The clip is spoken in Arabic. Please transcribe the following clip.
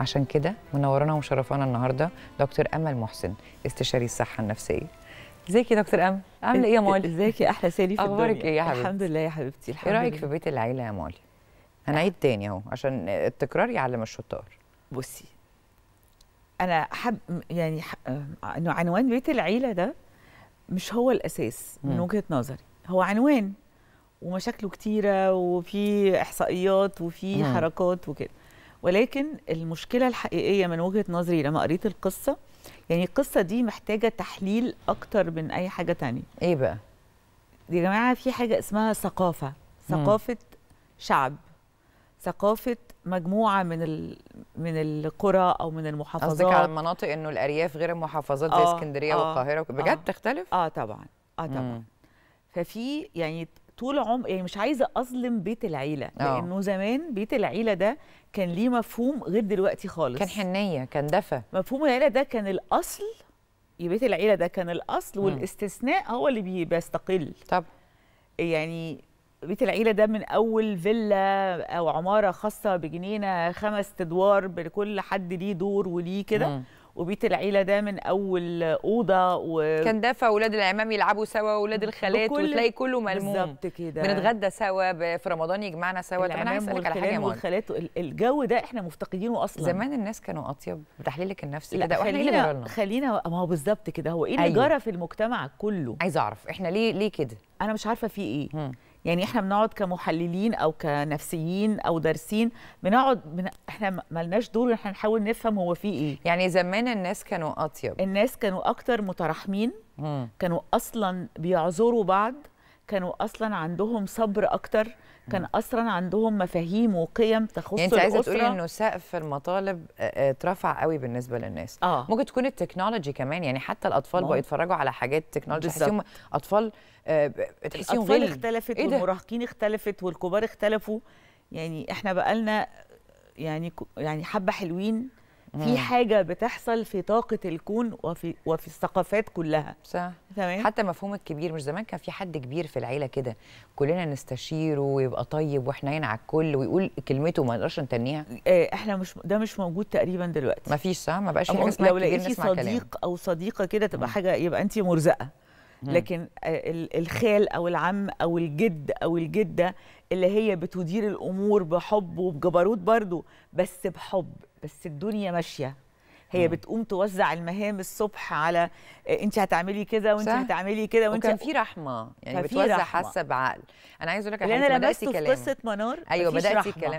عشان كده منورانا ومشرفانا النهارده دكتور امل محسن استشاري الصحه النفسيه ازيك يا دكتور امل عامله ايه يا مولي ازيك يا احلى سالي في اخبارك ايه يا حبيبتي الحمد لله يا حبيبتي الحمد لله ايه رايك في بيت العيله يا مولي هنعيد تاني اهو عشان التكرار يعلم الشطار بصي انا حب يعني انه عنوان بيت العيله ده مش هو الاساس من وجهه نظري هو عنوان ومشاكله كتيره وفي احصائيات وفي حركات وكده ولكن المشكله الحقيقيه من وجهه نظري لما قريت القصه يعني القصه دي محتاجه تحليل اكتر من اي حاجه تانية ايه بقى يا جماعه في حاجه اسمها ثقافه ثقافه مم. شعب ثقافه مجموعه من ال... من القرى او من المحافظات قصدك على المناطق انه الارياف غير المحافظات زي آه، اسكندريه آه والقاهره بجد آه تختلف اه طبعا اه طبعا مم. ففي يعني طول عمر يعني مش عايزه اظلم بيت العيله أوه. لانه زمان بيت العيله ده كان ليه مفهوم غير دلوقتي خالص كان حنيه كان دفى مفهوم العيله ده كان الاصل بيت العيله ده كان الاصل م. والاستثناء هو اللي بيستقل طب يعني بيت العيله ده من اول فيلا او عماره خاصه بجنينه خمس ادوار بكل حد ليه دور وليه كده وبيت العيله ده من اول اوضه و... كان دافع اولاد العمام يلعبوا سوا واولاد الخالات بكل... وتلاقي كله ملموم بالظبط كده بنتغدى سوا في رمضان يجمعنا سوا طب انا هسالك على حاجه والخالات الجو ده احنا مفتقدينه اصلا زمان الناس كانوا اطيب بتحليلك النفسي كده واحنا خلينا خلينا ما هو بالظبط كده هو ايه اللي أيوه. جرى في المجتمع كله عايزه اعرف احنا ليه ليه كده انا مش عارفه في ايه مم. يعني احنا بنقعد كمحللين او كنفسيين او دارسين بنقعد بن... احنا مالناش دور احنا نحاول نفهم هو في ايه يعني زمان الناس كانوا اطيب الناس كانوا اكتر متراحمين كانوا اصلا بيعذروا بعض كانوا اصلا عندهم صبر اكتر كان اصلا عندهم مفاهيم وقيم تخص يعني انت عايزه تقولي انه سقف المطالب آه، آه، اترفع قوي بالنسبه للناس آه. ممكن تكون التكنولوجي كمان يعني حتى الاطفال بقوا يتفرجوا على حاجات تكنولوجي تحسيهم اطفال آه، تحسيهم غير الاطفال اختلفت إيه والمراهقين اختلفت والكبار اختلفوا يعني احنا بقالنا يعني يعني حبه حلوين في حاجه بتحصل في طاقه الكون وفي وفي الثقافات كلها صح تمام حتى مفهوم الكبير مش زمان كان في حد كبير في العيله كده كلنا نستشيره ويبقى طيب وحنين على الكل ويقول كلمته ما نقدرش نتنيها آه، احنا مش ده مش موجود تقريبا دلوقتي مفيش صح ما بقاش في حاجه اسمها لو لقيتي صديق كلام. او صديقه كده تبقى مم. حاجه يبقى انت مرزقه نعم. لكن آه، الخال او العم او الجد او الجده اللي هي بتدير الامور بحب وبجبروت برضو بس بحب بس الدنيا ماشيه هي مم. نعم. بتقوم توزع المهام الصبح على آه، انت هتعملي كده وانت هتعملي كده وانت وكان في رحمه يعني بتوزع حاسه بعقل انا عايز اقول لك انا لما في قصه منار ايوه بداتي كلام